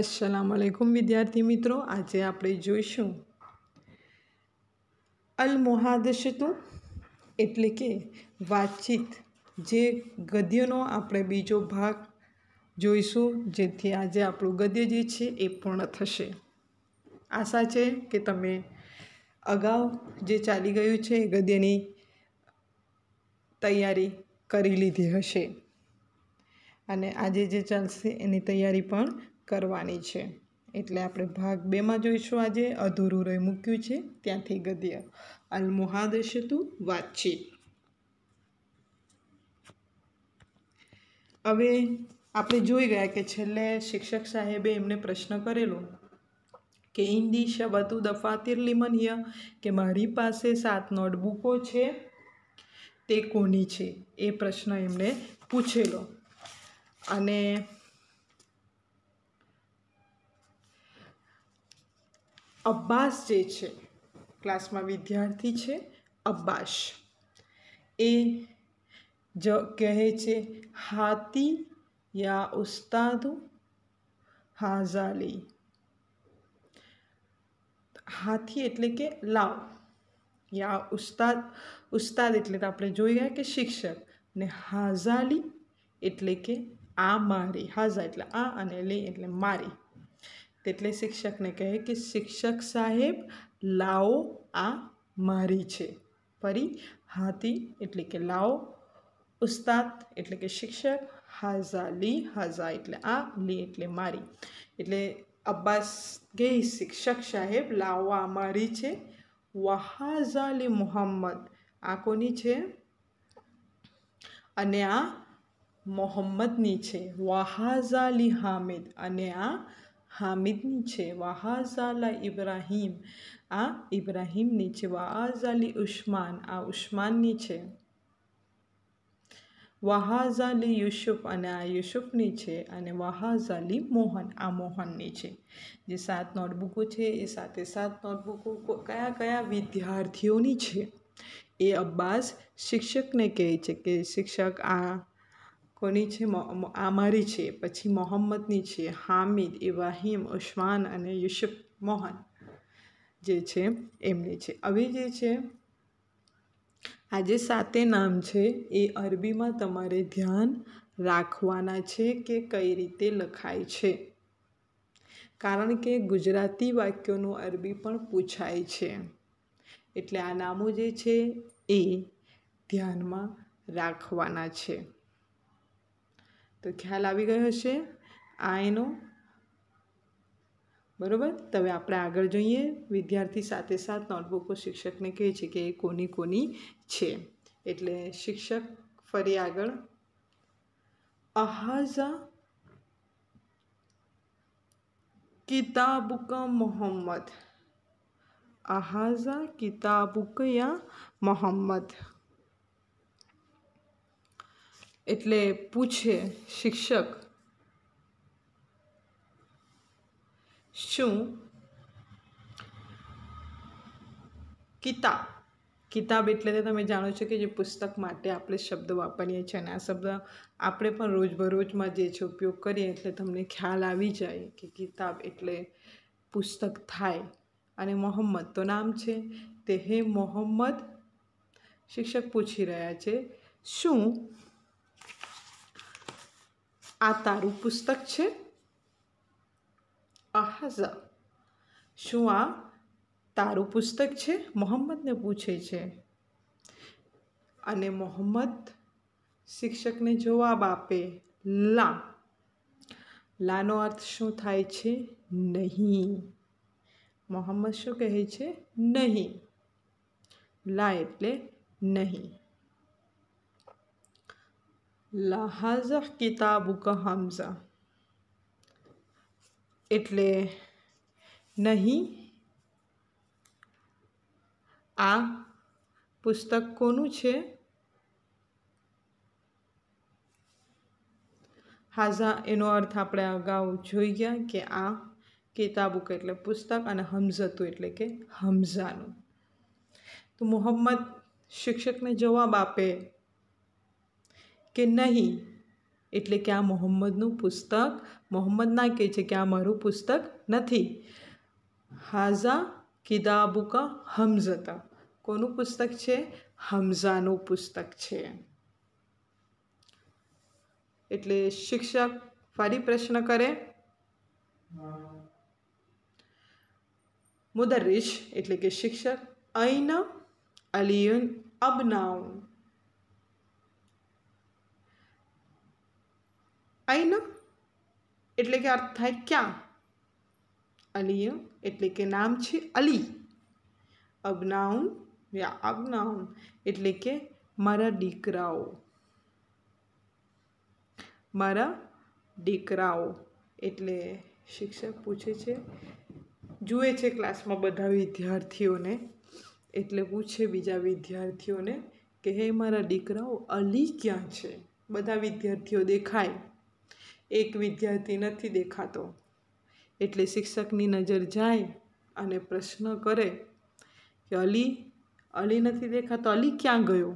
અસલામ અલેકુમ વિદ્યાર્થી મિત્રો આજે આપણે જોઈશું અલ મોહાદશતું એટલે કે વાતચીત જે ગદ્યનો આપણે બીજો ભાગ જોઈશું જેથી આજે આપણું ગદ્ય જે છે એ પૂર્ણ થશે આશા છે કે તમે અગાઉ જે ચાલી ગયું છે એ ગદ્યની તૈયારી કરી લીધી હશે અને આજે જે ચાલશે એની તૈયારી પણ કરવાની છે એટલે આપણે ભાગ બેમાં જોઈશું આજે અધૂરું રહી મૂક્યું છે ત્યાંથી ગદ્ય અલ મુહાદશતુ વાતચીત હવે આપણે જોઈ ગયા કે છેલ્લે શિક્ષક સાહેબે એમને પ્રશ્ન કરેલો કે હિન્દી શબતુ દફાતિર લિમનીય કે મારી પાસે સાત નોટબુકો છે તે કોની છે એ પ્રશ્ન એમણે પૂછેલો અને અબ્બાસ જે છે ક્લાસમાં વિદ્યાર્થી છે અબ્બાસ એ જ કહે છે હાથી યા ઉસ્તાદુ હાઝાલી હાથી એટલે કે લાવ યા ઉસ્તાદ ઉસ્તાદ એટલે તો આપણે જોઈ ગયા કે શિક્ષક ને હાઝાલી એટલે કે આ મારી હાઝા એટલે આ અને લે એટલે મારી એટલે શિક્ષક ਨੇ કહ્યું કે શિક્ષક સાહેબ લાઓ આ મારી છે પરી હાતી એટલે કે લાઓ ઉસ્તાદ એટલે કે શિક્ષક હાઝાલી હાઝા એટલે આ લી એટલે મારી એટલે અબ્દાસ ગઈ શિક્ષક સાહેબ લાઓ આ મારી છે વહાઝલી મુહમ્મદ આ કોની છે અને આ મોહમ્મદ ની છે વહાઝલી હામેદ અને આ હામિદની છે વાહાઝાલા ઇબ્રાહીમ આ ઇબ્રાહીમની છે વાહાઝાલી ઉસ્માન આ ઉસ્માનની છે વાહાઝાલી યુસુફ અને આ યુસુફની છે અને વાહાઝાલી મોહન આ મોહનની છે જે સાત નોટબુકો છે એ સાથે સાત નોટબુકો કયા કયા વિદ્યાર્થીઓની છે એ અબ્બાસ શિક્ષકને કહે છે કે શિક્ષક આ કોની છે આમારી છે પછી મોહમ્મદની છે હામિદ ઇબ્રાહીમ ઉસ્માન અને યુસુફ મોહન જે છે એમની છે હવે જે છે આ જે સાતે નામ છે એ અરબીમાં તમારે ધ્યાન રાખવાના છે કે કઈ રીતે લખાય છે કારણ કે ગુજરાતી વાક્યોનું અરબી પણ પૂછાય છે એટલે આ નામો જે છે એ ધ્યાનમાં રાખવાના છે તો ખ્યાલ આવી ગયો હશે આ એનો બરાબર તો હવે આપણે આગળ જોઈએ વિદ્યાર્થી સાથે સાથ નોટબુકો શિક્ષકને કહે છે કે એ કોની કોની છે એટલે શિક્ષક ફરી આગળ અહાઝા કિતાબુક મોહમ્મદ અહાઝા કિતાબુક યા મોહમ્મદ એટલે પૂછે શિક્ષક શું કિતાબ કિતાબ એટલે તો તમે જાણો છો કે જે પુસ્તક માટે આપણે શબ્દ વાપરીએ છીએ અને આ શબ્દ આપણે પણ રોજબરોજમાં જે છે ઉપયોગ કરીએ એટલે તમને ખ્યાલ આવી જાય કે કિતાબ એટલે પુસ્તક થાય અને મોહમ્મદ તો નામ છે તે હે મોહમ્મદ શિક્ષક પૂછી રહ્યા છે શું આ તારું પુસ્તક છે આહાઝા શું આ તારું પુસ્તક છે મોહમ્મદને પૂછે છે અને મોહમ્મદ શિક્ષકને જવાબ આપે લા લાનો અર્થ શું થાય છે નહીં મોહમ્મદ શું કહે છે નહીં લા એટલે નહીં લાહાઝ કિતાબુક હામઝા એટલે નહીં આ પુસ્તક કોનું છે હાઝા એનો અર્થ આપણે અગાઉ જોઈ ગયા કે આ કિતાબુક એટલે પુસ્તક અને હમઝતું એટલે કે હમઝાનું તો મોહમ્મદ શિક્ષકને જવાબ આપે કે નહીં એટલે કે આ મોહમ્મદનું પુસ્તક મોહમ્મદના કહે છે કે આ મારું પુસ્તક નથી હાઝા કિદાબુકા હમઝતા કોનું પુસ્તક છે હમઝાનું પુસ્તક છે એટલે શિક્ષક ફરી પ્રશ્ન કરે મુદરિશ એટલે કે શિક્ષક અન અલિયુન અબનાઉ આઈન એટલે કે અર્થ થાય ક્યાં અલીય એટલે કે નામ છે અલી અબનાઉન યા અબનાઉન એટલે કે મારા દીકરાઓ મારા દીકરાઓ એટલે શિક્ષક પૂછે છે જુએ છે ક્લાસમાં બધા વિદ્યાર્થીઓને એટલે પૂછે બીજા વિદ્યાર્થીઓને કે હે મારા દીકરાઓ અલી ક્યાં છે બધા વિદ્યાર્થીઓ દેખાય એક વિદ્યાર્થી નથી દેખાતો એટલે શિક્ષકની નજર જાય અને પ્રશ્ન કરે કે અલી અલી નથી દેખાતો અલી ક્યાં ગયો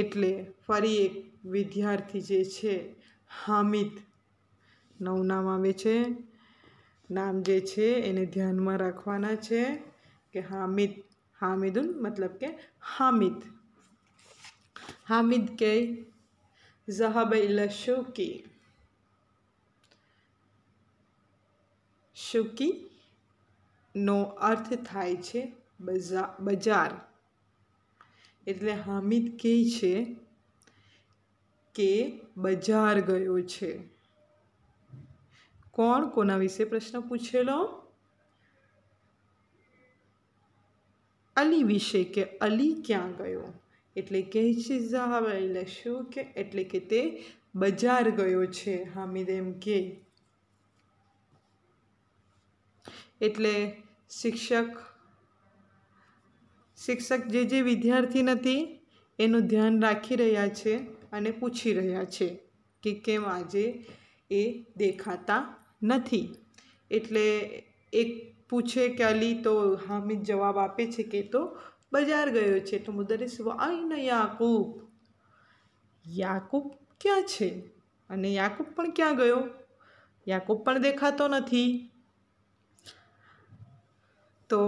એટલે ફરી એક વિદ્યાર્થી જે છે હામિદ નવું નામ આવે છે નામ જે છે એને ધ્યાનમાં રાખવાના છે કે હામિદ હામિદુન મતલબ કે હામિદ હામિદ કે ज़हाब इल्ला शुकी शुकी नो अर्थ થાય છે બજાર એટલે হামিদ કે છે કે બજાર ગયો છે કોણ કોના વિશે પ્રશ્ન પૂછેલો али વિશે કે али ક્યાં ગયો એટલે કે શિઝાહબ એટલે શું કે એટલે કે તે બજાર ગયો છે હામિદ એમ કે એટલે શિક્ષક શિક્ષક જે જે વિદ્યાર્થી નથી એનું ધ્યાન રાખી રહ્યા છે અને પૂછી રહ્યા છે કે કેમ આજે એ દેખાતા નથી એટલે એક પૂછે કે અલી તો હામિદ જવાબ આપે છે કે તો બજાર ગયો છે તો મુદરિસ વાઈન યાકૂબ યાકૂબ ક્યાં છે અને યાકૂબ પણ ક્યાં ગયો યાકૂબ પણ દેખાતો નથી તો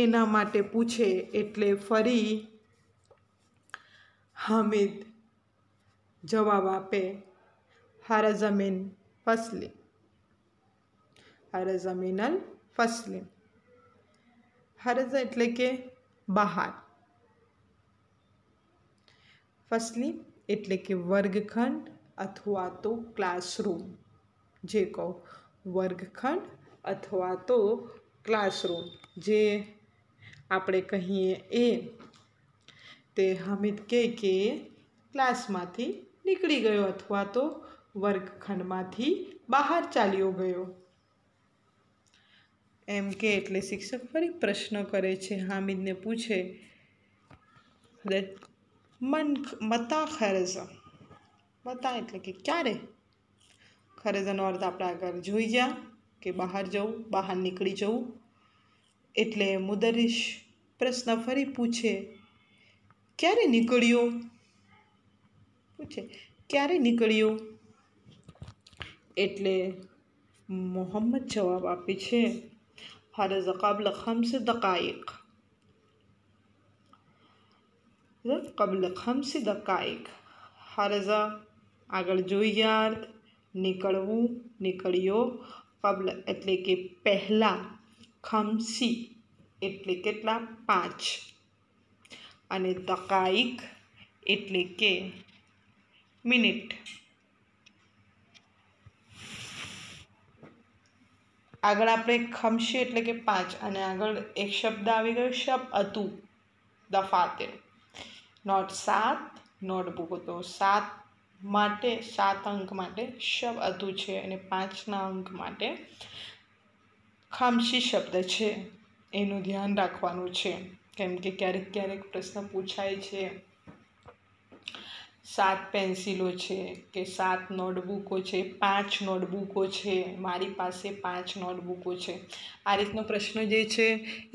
એના માટે પૂછે એટલે ફરી હામિદ જવાબ આપે હારઝમીન ફસલી હારઝમીન અલ ફસલી હારઝ એટલે કે બહાર ફસલી એટલે કે વર્ગખંડ અથવા તો ક્લાસરૂમ જે કહો વર્ગખંડ અથવા તો ક્લાસરૂમ જે આપણે કહીએ એ તે હમિદ કહે કે ક્લાસમાંથી નીકળી ગયો અથવા તો વર્ગખંડમાંથી બહાર ચાલ્યો ગયો એમ કે એટલે શિક્ષક ફરી પ્રશ્ન કરે છે હામિદને પૂછે દેટ મન મતા ખરેઝા મતા એટલે કે ક્યારે ખરેઝાનો અર્થ આપણે આગળ જોઈ ગયા કે બહાર જવું બહાર નીકળી જવું એટલે મુદરીશ પ્રશ્ન ફરી પૂછે ક્યારે નીકળ્યો પૂછે ક્યારે નીકળ્યો એટલે મોહમ્મદ જવાબ આપે છે هذا قبل خمس دقائق قبل خمس دقائق هذا આગળ જોઈયાર નીકળવું નીકળ્યો કબલ એટલે કે પહેલાં ખમસી એટલે કેટલા પાંચ અને દકાઈક એટલે કે મિનિટ આગળ આપણે ખમશી એટલે કે પાંચ અને આગળ એક શબ્દ આવી ગયો શબ અતુ દફાતે નોટ સાત નોટબુક હતો સાત માટે સાત અંક માટે શબ અતુ છે અને પાંચના અંક માટે ખમશી શબ્દ છે એનું ધ્યાન રાખવાનું છે કેમ કે ક્યારેક ક્યારેક પ્રશ્ન પૂછાય છે સાત પેન્સિલો છે કે સાત નોટબુકો છે પાંચ નોટબુકો છે મારી પાસે પાંચ નોટબુકો છે આ રીતનો પ્રશ્ન જે છે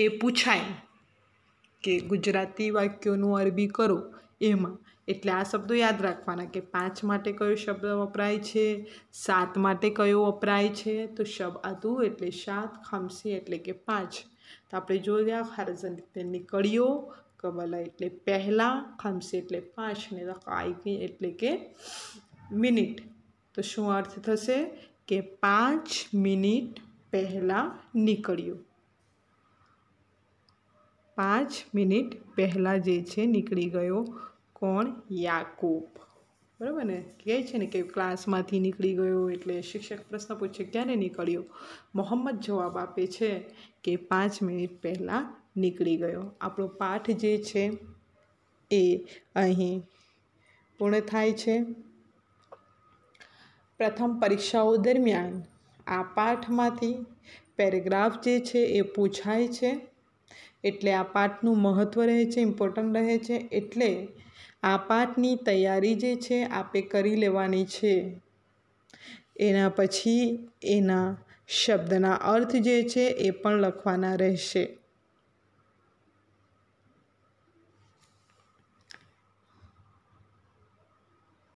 એ પૂછાય કે ગુજરાતી વાક્યોનું અરબી કરો એમાં એટલે આ શબ્દો યાદ રાખવાના કે પાંચ માટે કયો શબ્દ વપરાય છે સાત માટે કયો વપરાય છે તો શબ આતું એટલે સાત ખામસી એટલે કે પાંચ તો આપણે જોયા હરઝન નીકળ્યો કબલા એટલે પહેલાં ખમસે એટલે પાંચ ને દકાઈકી એટલે કે મિનિટ તો શું અર્થ થશે કે પાંચ મિનિટ પહેલાં નીકળ્યું પાંચ મિનિટ પહેલાં જે છે નીકળી ગયો કોણ યાકૂબ બરાબર ને કહે છે ને કે ક્લાસમાંથી નીકળી ગયો એટલે શિક્ષક પ્રશ્ન પૂછે ક્યારે નીકળ્યો મોહમ્મદ જવાબ આપે છે કે પાંચ મિનિટ પહેલાં નીકળી ગયો આપણો પાઠ જે છે એ અહીં પૂર્ણ થાય છે પ્રથમ પરીક્ષાઓ દરમિયાન આ પાઠમાંથી પેરેગ્રાફ જે છે એ પૂછાય છે એટલે આ પાઠનું મહત્ત્વ રહે છે ઇમ્પોર્ટન્ટ રહે છે એટલે આ પાઠની તૈયારી જે છે આપે કરી લેવાની છે એના પછી એના શબ્દના અર્થ જે છે એ પણ લખવાના રહેશે